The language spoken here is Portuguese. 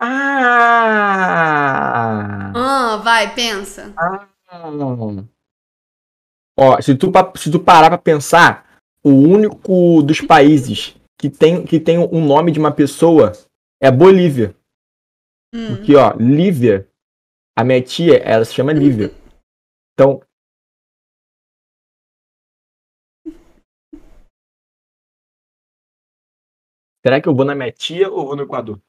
Ah! Ah, vai, pensa. Ah. Ó, se tu, se tu parar pra pensar, o único dos países que tem, que tem o um nome de uma pessoa é Bolívia. Hum. Porque, ó, Lívia, a minha tia, ela se chama Lívia. Então. Será que eu vou na minha tia ou vou no Equador?